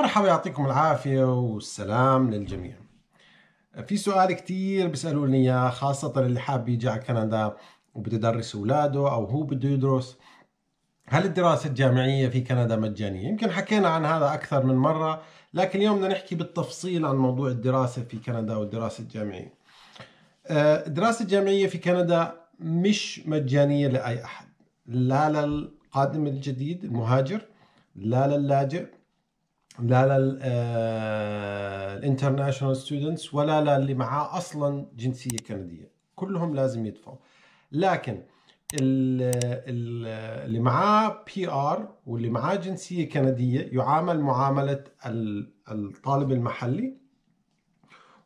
مرحبا يعطيكم العافية والسلام للجميع في سؤال كتير بيسألوني إياه خاصة اللي حاب يجي على كندا وبده يدرس أولاده أو هو بده يدرس هل الدراسة الجامعية في كندا مجانية؟ يمكن حكينا عن هذا أكثر من مرة لكن اليوم بدنا نحكي بالتفصيل عن موضوع الدراسة في كندا والدراسة الجامعية آه، الدراسة الجامعية في كندا مش مجانية لأي أحد لا للقادم الجديد المهاجر لا للاجئ لا للانترناشونال آه، ستودنتس ولا للي معاه اصلا جنسيه كنديه كلهم لازم يدفعوا لكن اللي معاه بي ار واللي معاه جنسيه كنديه يعامل معامله الطالب المحلي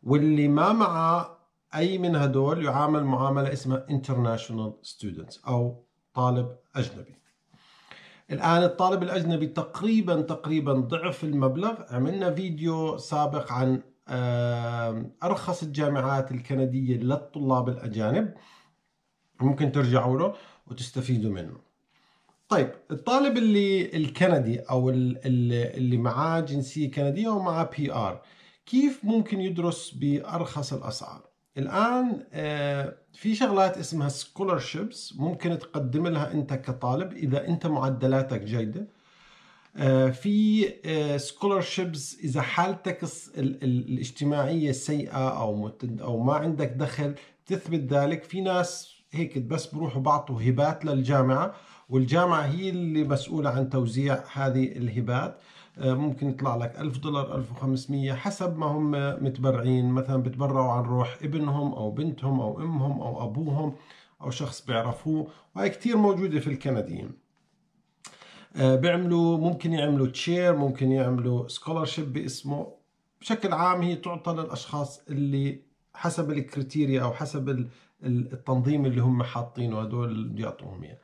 واللي ما معاه اي من هدول يعامل معامله اسمها انترناشونال ستودنتس او طالب اجنبي الآن الطالب الأجنبي تقريبا تقريبا ضعف المبلغ عملنا فيديو سابق عن أرخص الجامعات الكندية للطلاب الأجانب ممكن ترجعوا له وتستفيدوا منه طيب الطالب اللي الكندي أو اللي معاه جنسية كندية ومعاه بي آر كيف ممكن يدرس بأرخص الأسعار الآن آه، في شغلات اسمها سكولرشيبس ممكن تقدم لها أنت كطالب إذا أنت معدلاتك جيدة آه، في سكولرشيبس آه، إذا حالتك الاجتماعية سيئة أو أو ما عندك دخل تثبت ذلك في ناس هيك بس بروحوا بعطوا هبات للجامعة والجامعة هي اللي مسؤولة عن توزيع هذه الهبات آه، ممكن يطلع لك 1000 دولار 1500 حسب ما هم متبرعين مثلا بتبرعوا عن روح ابنهم او بنتهم او امهم او ابوهم او شخص بيعرفوه وهي كثير موجوده في الكنديين آه، بيعملوا ممكن يعملوا تشير ممكن يعملوا سكولارشيب باسمه بشكل عام هي تعطى للاشخاص اللي حسب الكريتيريا او حسب التنظيم اللي هم حاطينه هدول بده يعطوهم اياه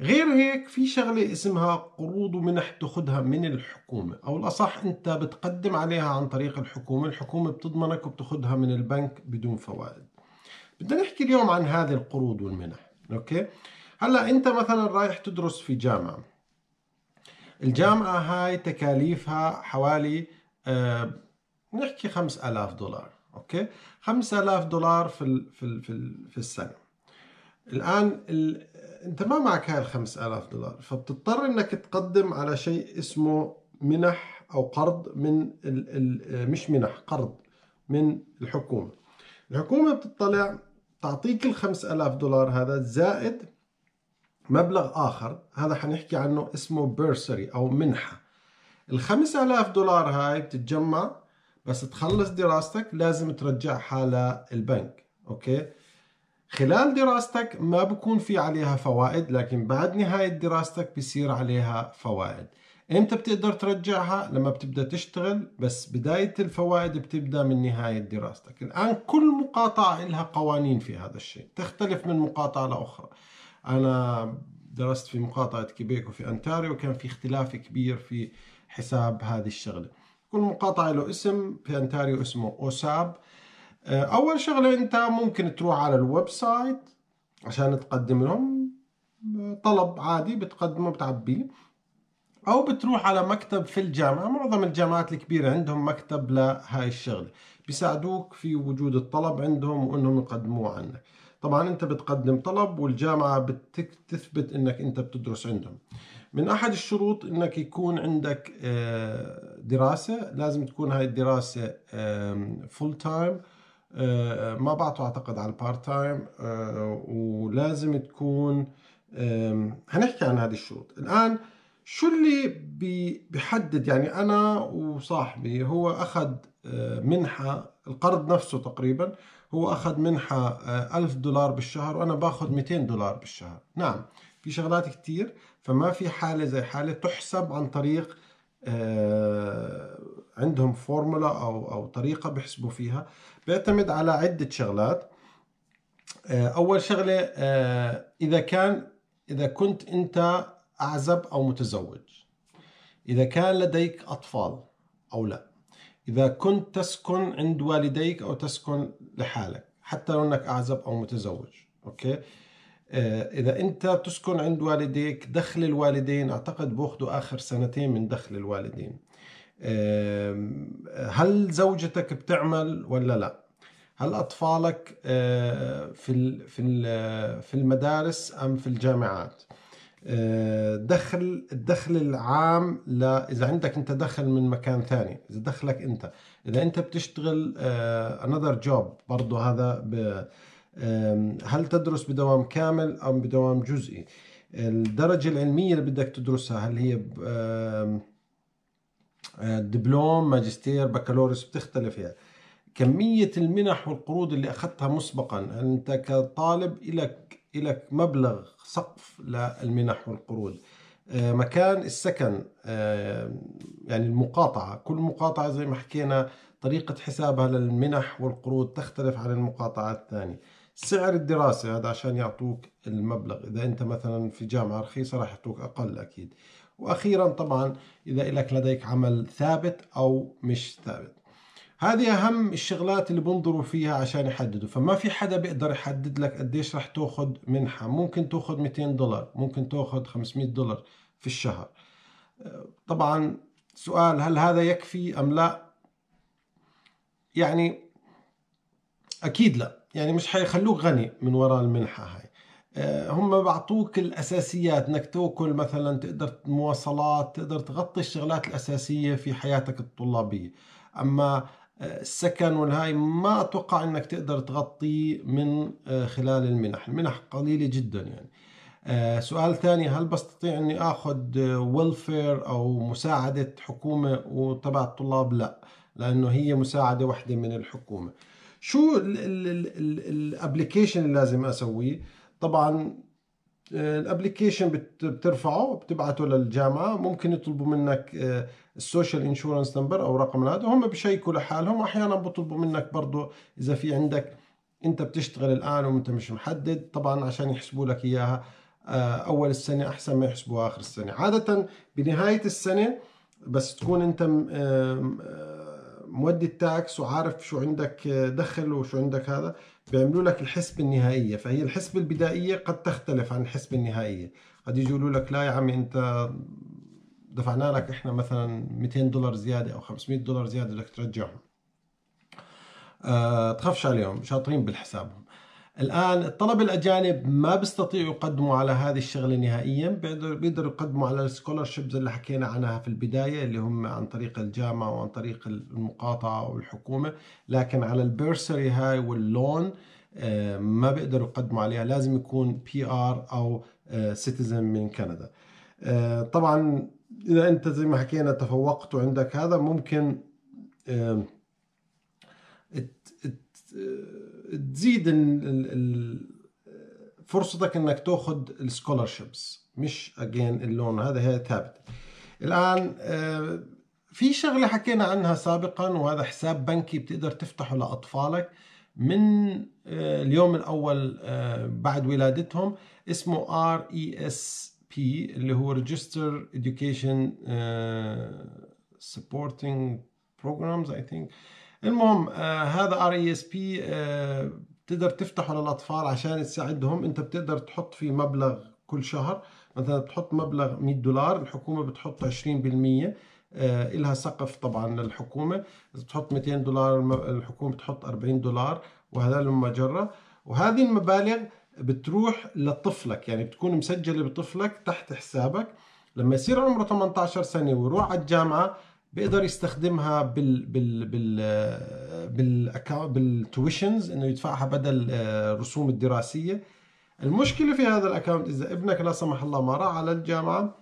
غير هيك في شغلة اسمها قروض ومنح تاخدها من الحكومة أو الأصح أنت بتقدم عليها عن طريق الحكومة الحكومة بتضمنك وبتأخذها من البنك بدون فوائد بدنا نحكي اليوم عن هذه القروض والمنح أوكي هلأ أنت مثلا رايح تدرس في جامعة الجامعة هاي تكاليفها حوالي أه نحكي 5000 دولار أوكي 5000 دولار في, في, في, في السنة الآن ال انت ما معك هاي ال 5000 دولار فبتضطر انك تقدم على شيء اسمه منح او قرض من الـ الـ مش منح قرض من الحكومه الحكومه بتطلع تعطيك ال 5000 دولار هذا زائد مبلغ آخر هذا حنحكي عنه اسمه بيرسري أو منحة ال 5000 دولار هاي بتتجمع بس تخلص دراستك لازم ترجعها للبنك أوكي خلال دراستك ما بكون في عليها فوائد لكن بعد نهاية دراستك بصير عليها فوائد امتى بتقدر ترجعها لما بتبدا تشتغل بس بدايه الفوائد بتبدا من نهايه دراستك الان كل مقاطعه لها قوانين في هذا الشيء تختلف من مقاطعه لاخرى انا درست في مقاطعه كيبيك وفي انتاريو كان في اختلاف كبير في حساب هذه الشغله كل مقاطعه له اسم في انتاريو اسمه اوساب آه، اول شغله انت ممكن تروح على الويب سايت عشان تقدم لهم آه، طلب عادي بتقدمه بتعبيه او بتروح على مكتب في الجامعه معظم الجامعات الكبيره عندهم مكتب لهاي الشغله بيساعدوك في وجود الطلب عندهم وانهم يقدموه عنك طبعا انت بتقدم طلب والجامعه بتثبت انك انت بتدرس عندهم من احد الشروط انك يكون عندك آه، دراسه لازم تكون هاي الدراسه فول تايم آه، ما بعته اعتقد على البارت آه، تايم ولازم تكون هنحكي عن هذه الشروط الان شو اللي بيحدد يعني انا وصاحبي هو اخذ آه، منحه القرض نفسه تقريبا هو اخذ منحه 1000 دولار بالشهر وانا باخذ 200 دولار بالشهر نعم في شغلات كتير فما في حاله زي حاله تحسب عن طريق عندهم فورمولا او او طريقه بيحسبوا فيها بيعتمد على عده شغلات آه، اول شغله آه، اذا كان اذا كنت انت اعزب او متزوج اذا كان لديك اطفال او لا اذا كنت تسكن عند والديك او تسكن لحالك حتى لو انك اعزب او متزوج اوكي آه، اذا انت تسكن عند والديك دخل الوالدين اعتقد باخذوا اخر سنتين من دخل الوالدين هل زوجتك بتعمل ولا لا هل اطفالك آه، في في المدارس ام في الجامعات آه، دخل الدخل العام لا اذا عندك انت دخل من مكان ثاني اذا دخلك انت اذا انت بتشتغل انذر جوب برضه هذا هل تدرس بدوام كامل ام بدوام جزئي الدرجه العلميه اللي بدك تدرسها هل هي ب... آه، دبلوم ماجستير بكالوريوس بتختلف يعني كمية المنح والقروض اللي أخذتها مسبقا أنت كطالب إلك إلك مبلغ سقف للمنح والقروض آه، مكان السكن آه، يعني المقاطعة كل مقاطعة زي ما حكينا طريقة حسابها للمنح والقروض تختلف عن المقاطعات الثانية سعر الدراسة هذا عشان يعطوك المبلغ إذا أنت مثلا في جامعة رخيصة راح يعطوك أقل أكيد واخيرا طبعا اذا لك لديك عمل ثابت او مش ثابت هذه اهم الشغلات اللي بنظروا فيها عشان يحددوا فما في حدا بيقدر يحدد لك قديش رح تاخذ منحه ممكن تاخذ 200 دولار ممكن تاخذ 500 دولار في الشهر طبعا سؤال هل هذا يكفي ام لا يعني اكيد لا يعني مش حيخلوك غني من وراء المنحه هاي آه، هم بعطوك الاساسيات انك تاكل مثلا تقدر مواصلات تقدر تغطي الشغلات الاساسيه في حياتك الطلابيه اما آه، السكن والهاي ما اتوقع انك تقدر تغطيه من آه، خلال المنح المنح قليله جدا يعني سؤال ثاني هل بستطيع اني اخذ ويلفير او مساعده حكومه وتبع الطلاب لا لانه هي مساعده واحده من الحكومه شو الابلكيشن اللي لازم اسويه طبعا آه، الابلكيشن بترفعه بتبعته للجامعه ممكن يطلبوا منك السوشيال انشورنس نمبر او رقم هذا هم بشيكوا لحالهم احيانا بيطلبوا منك برضه اذا في عندك انت بتشتغل الان وانت مش محدد طبعا عشان يحسبوا لك اياها آه، اول السنه احسن ما يحسبوا اخر السنه عاده بنهايه السنه بس تكون انت مودي التاكس وعارف شو عندك آه، دخل وشو عندك هذا بيعملوا لك الحسبة النهائية فهي الحسبة البدائية قد تختلف عن الحسبة النهائية قد يقولوا لك لا يا عمي أنت دفعنا لك احنا مثلا 200 دولار زيادة أو 500 دولار زيادة بدك ترجعهم أه تخافش عليهم شاطرين بالحساب الآن الطلبة الأجانب ما بيستطيعوا يقدموا على هذه الشغلة نهائيا بيقدروا يقدموا على السكولرشيبز اللي حكينا عنها في البداية اللي هم عن طريق الجامعة وعن طريق المقاطعة والحكومة لكن على البيرسري هاي واللون آه، ما بيقدروا يقدموا عليها لازم يكون بي ار أو سيتيزن آه، من كندا آه، طبعا إذا أنت زي ما حكينا تفوقت وعندك هذا ممكن ت ت تزيد فرصتك انك تاخذ السكولرشيبس مش اجين اللون هذا هي ثابت الان آه، في شغله حكينا عنها سابقا وهذا حساب بنكي بتقدر تفتحه لاطفالك من آه، اليوم الاول آه، بعد ولادتهم اسمه ار اي اس بي اللي هو ريجستر اديوكيشن سبورتنج بروجرامز اي ثينك المهم آه هذا ار اي اس بي بتقدر تفتحه للاطفال عشان تساعدهم انت بتقدر تحط فيه مبلغ كل شهر مثلا بتحط مبلغ 100 دولار الحكومه بتحط 20% آه، إلها سقف طبعا للحكومة إذا بتحط 200 دولار الحكومة بتحط 40 دولار وهذا المجرة وهذه المبالغ بتروح لطفلك يعني بتكون مسجلة بطفلك تحت حسابك لما يصير عمره 18 سنة ويروح على الجامعة بيقدر يستخدمها بال بال بال بالاكونت بالتويشنز انه يدفعها بدل آه، الرسوم الدراسيه المشكله في هذا الاكونت اذا ابنك لا سمح الله ما راح على الجامعه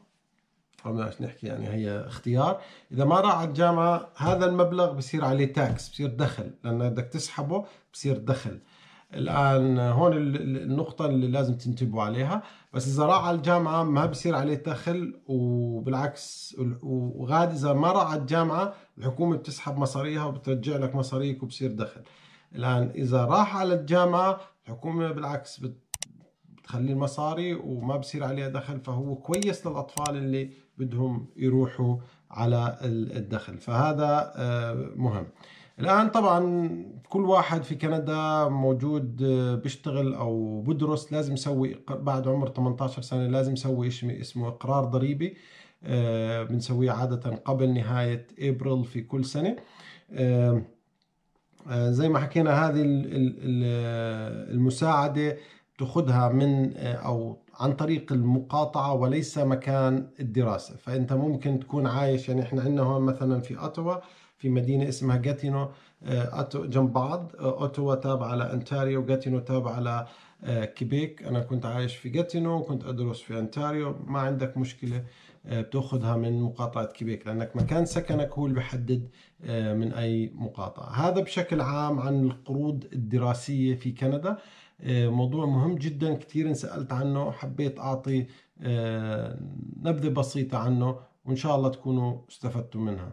او بدناش نحكي يعني هي اختيار اذا ما راح على الجامعه هذا المبلغ بصير عليه تاكس بصير دخل لانه بدك تسحبه بصير دخل الان هون النقطه اللي لازم تنتبهوا عليها بس اذا راح على الجامعه ما بصير عليه دخل وبالعكس وغاد اذا ما راح على الجامعه الحكومه بتسحب مصاريها وبترجع لك مصاريك وبصير دخل الان اذا راح على الجامعه الحكومه بالعكس بتخلي المصاري وما بصير عليها دخل فهو كويس للاطفال اللي بدهم يروحوا على الدخل فهذا آه، مهم الآن طبعا كل واحد في كندا موجود آه، بيشتغل أو بدرس لازم يسوي بعد عمر 18 سنة لازم يسوي شيء اسمه إقرار ضريبي آه، بنسويه عادة قبل نهاية إبريل في كل سنة آه، زي ما حكينا هذه المساعدة تاخذها من أو عن طريق المقاطعة وليس مكان الدراسة فأنت ممكن تكون عايش يعني إحنا عندنا هون مثلا في أتوا في مدينة اسمها جاتينو آه، جنب بعض آه، أوتوا تابعة لأنتاريو جاتينو تابعة على كيبيك آه، أنا كنت عايش في جاتينو وكنت أدرس في أنتاريو ما عندك مشكلة بتأخذها من مقاطعة كيبيك لأنك مكان سكنك هو اللي بحدد من أي مقاطعة هذا بشكل عام عن القروض الدراسية في كندا موضوع مهم جدا كثير انسألت عنه حبيت أعطي نبذة بسيطة عنه وإن شاء الله تكونوا استفدتوا منها